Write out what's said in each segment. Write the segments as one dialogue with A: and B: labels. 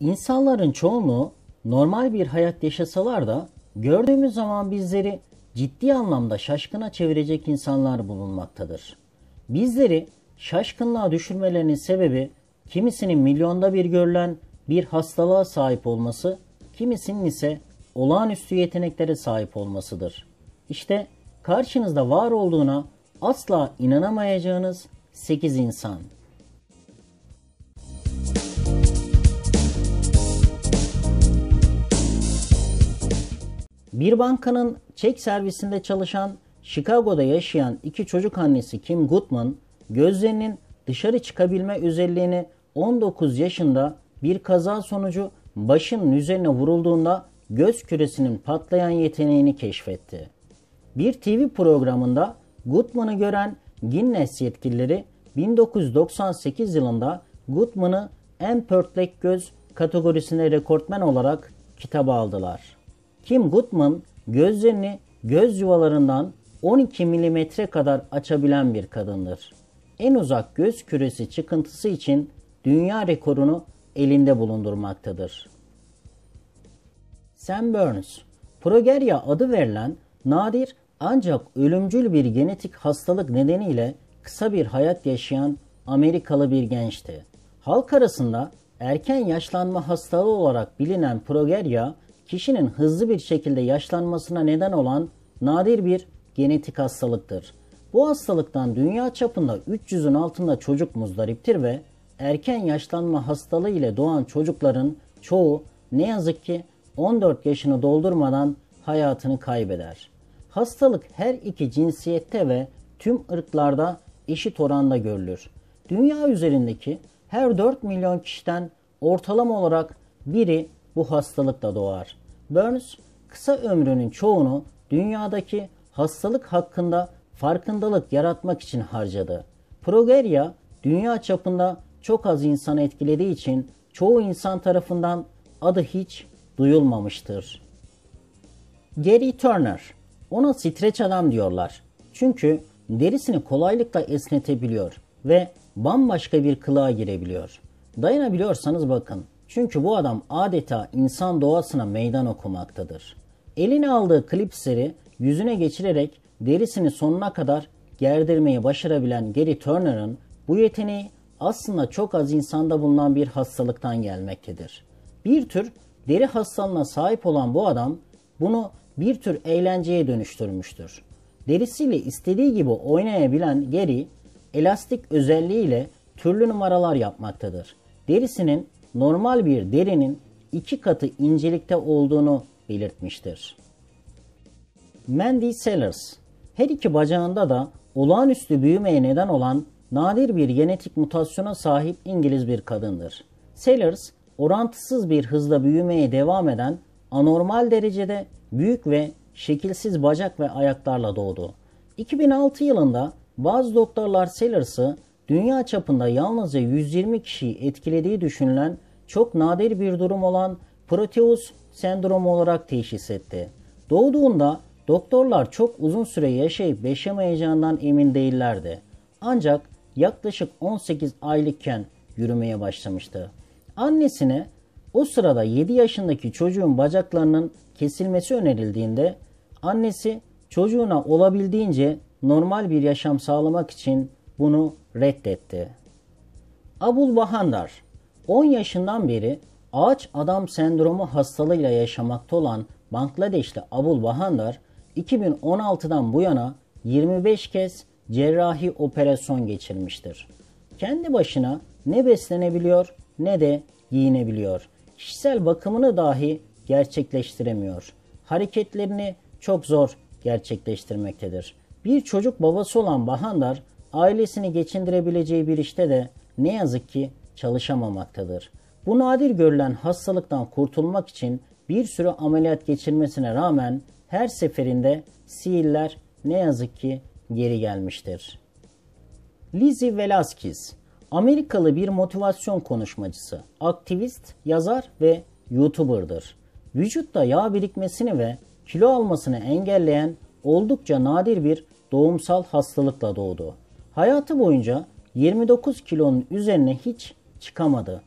A: İnsanların çoğunluğu normal bir hayat yaşasalar da gördüğümüz zaman bizleri ciddi anlamda şaşkına çevirecek insanlar bulunmaktadır. Bizleri şaşkınlığa düşürmelerinin sebebi kimisinin milyonda bir görülen bir hastalığa sahip olması, kimisinin ise olağanüstü yeteneklere sahip olmasıdır. İşte karşınızda var olduğuna asla inanamayacağınız 8 insan. Bir bankanın çek servisinde çalışan Chicago'da yaşayan iki çocuk annesi Kim Goodman, gözlerinin dışarı çıkabilme özelliğini 19 yaşında bir kaza sonucu başının üzerine vurulduğunda göz küresinin patlayan yeteneğini keşfetti. Bir TV programında Goodman'ı gören Guinness yetkilileri 1998 yılında Goodman'ı en pörtlek göz kategorisine rekortmen olarak kitaba aldılar. Kim Goodman gözlerini göz yuvalarından 12 milimetre kadar açabilen bir kadındır. En uzak göz küresi çıkıntısı için dünya rekorunu elinde bulundurmaktadır. Sam Burns, Progeria adı verilen nadir ancak ölümcül bir genetik hastalık nedeniyle kısa bir hayat yaşayan Amerikalı bir gençti. Halk arasında erken yaşlanma hastalığı olarak bilinen Progeria, kişinin hızlı bir şekilde yaşlanmasına neden olan nadir bir genetik hastalıktır. Bu hastalıktan dünya çapında 300'ün altında çocuk muzdariptir ve erken yaşlanma hastalığı ile doğan çocukların çoğu ne yazık ki 14 yaşını doldurmadan hayatını kaybeder. Hastalık her iki cinsiyette ve tüm ırklarda eşit oranda görülür. Dünya üzerindeki her 4 milyon kişiden ortalama olarak biri bu hastalıkla doğar. Burns kısa ömrünün çoğunu dünyadaki hastalık hakkında farkındalık yaratmak için harcadı. Progeria dünya çapında çok az insan etkilediği için çoğu insan tarafından adı hiç duyulmamıştır. Gary Turner ona streç adam diyorlar. Çünkü derisini kolaylıkla esnetebiliyor ve bambaşka bir kılığa girebiliyor. Dayanabiliyorsanız bakın çünkü bu adam adeta insan doğasına meydan okumaktadır. Eline aldığı klipsleri yüzüne geçirerek derisini sonuna kadar gerdirmeyi başarabilen Gary Turner'ın bu yeteneği aslında çok az insanda bulunan bir hastalıktan gelmektedir. Bir tür deri hastalığına sahip olan bu adam bunu bir tür eğlenceye dönüştürmüştür. Derisiyle istediği gibi oynayabilen Gary, elastik özelliğiyle türlü numaralar yapmaktadır. Derisinin normal bir derinin iki katı incelikte olduğunu belirtmiştir. Mandy Sellers her iki bacağında da olağanüstü büyümeye neden olan nadir bir genetik mutasyona sahip İngiliz bir kadındır. Sellers orantısız bir hızla büyümeye devam eden anormal derecede büyük ve şekilsiz bacak ve ayaklarla doğdu. 2006 yılında bazı doktorlar Sellers'ı dünya çapında yalnızca 120 kişiyi etkilediği düşünülen çok nadir bir durum olan Proteus sendromu olarak teşhis etti. Doğduğunda doktorlar çok uzun süre yaşayıp yaşamayacağından emin değillerdi. Ancak yaklaşık 18 aylıkken yürümeye başlamıştı. Annesine o sırada 7 yaşındaki çocuğun bacaklarının kesilmesi önerildiğinde annesi çocuğuna olabildiğince normal bir yaşam sağlamak için bunu reddetti. Abul Bahandar 10 yaşından beri ağaç adam sendromu hastalığıyla yaşamakta olan Bangladeşli Abul Bahandar 2016'dan bu yana 25 kez cerrahi operasyon geçirmiştir. Kendi başına ne beslenebiliyor ne de giyinebiliyor. Kişisel bakımını dahi gerçekleştiremiyor. Hareketlerini çok zor gerçekleştirmektedir. Bir çocuk babası olan Bahandar ailesini geçindirebileceği bir işte de ne yazık ki çalışamamaktadır. Bu nadir görülen hastalıktan kurtulmak için bir sürü ameliyat geçirmesine rağmen her seferinde sihirler ne yazık ki geri gelmiştir. Lizzie Velasquez, Amerikalı bir motivasyon konuşmacısı, aktivist, yazar ve YouTuber'dır. Vücutta yağ birikmesini ve kilo almasını engelleyen oldukça nadir bir doğumsal hastalıkla doğdu. Hayatı boyunca 29 kilonun üzerine hiç çıkamadı.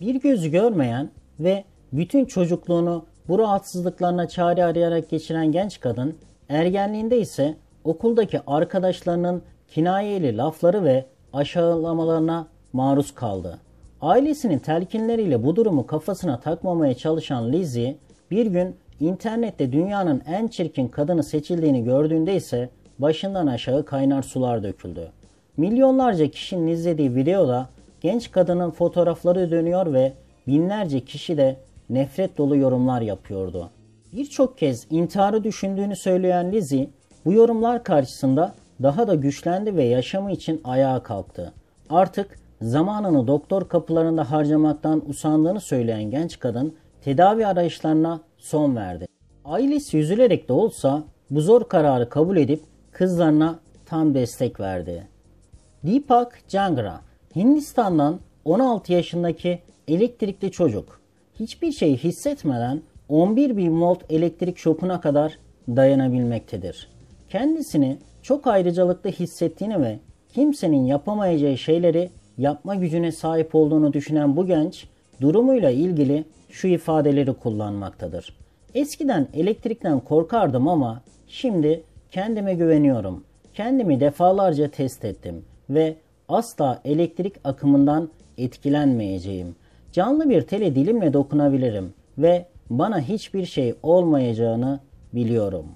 A: Bir gözü görmeyen ve bütün çocukluğunu bu rahatsızlıklarına çare arayarak geçiren genç kadın ergenliğinde ise okuldaki arkadaşlarının kinayeli lafları ve aşağılamalarına maruz kaldı. Ailesinin telkinleriyle bu durumu kafasına takmamaya çalışan Lizzie bir gün internette dünyanın en çirkin kadını seçildiğini gördüğünde ise başından aşağı kaynar sular döküldü. Milyonlarca kişinin izlediği videoda Genç kadının fotoğrafları dönüyor ve binlerce kişi de nefret dolu yorumlar yapıyordu. Birçok kez intiharı düşündüğünü söyleyen Lizzie bu yorumlar karşısında daha da güçlendi ve yaşamı için ayağa kalktı. Artık zamanını doktor kapılarında harcamaktan usandığını söyleyen genç kadın tedavi arayışlarına son verdi. Ailesi üzülerek de olsa bu zor kararı kabul edip kızlarına tam destek verdi. Deepak Cangra Hindistan'dan 16 yaşındaki elektrikli çocuk hiçbir şey hissetmeden 11 bin volt elektrik şokuna kadar dayanabilmektedir. Kendisini çok ayrıcalıklı hissettiğini ve kimsenin yapamayacağı şeyleri yapma gücüne sahip olduğunu düşünen bu genç durumuyla ilgili şu ifadeleri kullanmaktadır. Eskiden elektrikten korkardım ama şimdi kendime güveniyorum. Kendimi defalarca test ettim ve asla elektrik akımından etkilenmeyeceğim. Canlı bir tele dilimle dokunabilirim ve bana hiçbir şey olmayacağını biliyorum.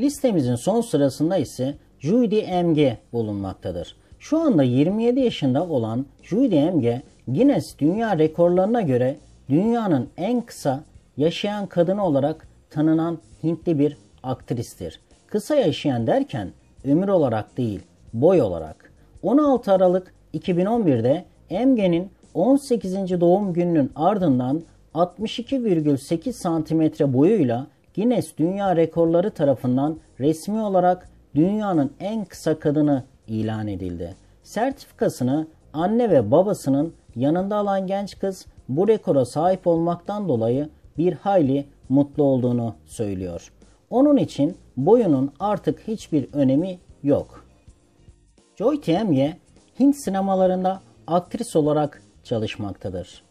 A: Listemizin son sırasında ise Judy MG bulunmaktadır. Şu anda 27 yaşında olan Judy MG Guinness Dünya Rekorlarına göre dünyanın en kısa yaşayan kadını olarak tanınan Hintli bir aktristir. Kısa yaşayan derken ömür olarak değil, boy olarak. 16 Aralık 2011'de Emge'nin 18. doğum gününün ardından 62,8 cm boyuyla Guinness Dünya Rekorları tarafından resmi olarak dünyanın en kısa kadını ilan edildi. Sertifikasını anne ve babasının yanında alan genç kız bu rekora sahip olmaktan dolayı bir hayli mutlu olduğunu söylüyor. Onun için boyunun artık hiçbir önemi yok. Joy Temye Hint sinemalarında aktris olarak çalışmaktadır.